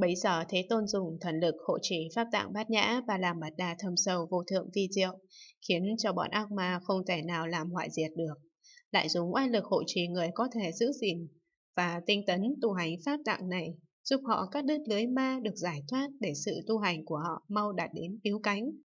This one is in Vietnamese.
Bấy giờ Thế Tôn dùng thần lực hộ trì pháp tạng bát nhã và làm mật đà thâm sâu vô thượng vi diệu, khiến cho bọn ác ma không thể nào làm hoại diệt được. Lại dùng oai lực hộ trì người có thể giữ gìn và tinh tấn tu hành pháp tạng này, giúp họ cắt đứt lưới ma được giải thoát để sự tu hành của họ mau đạt đến cứu cánh.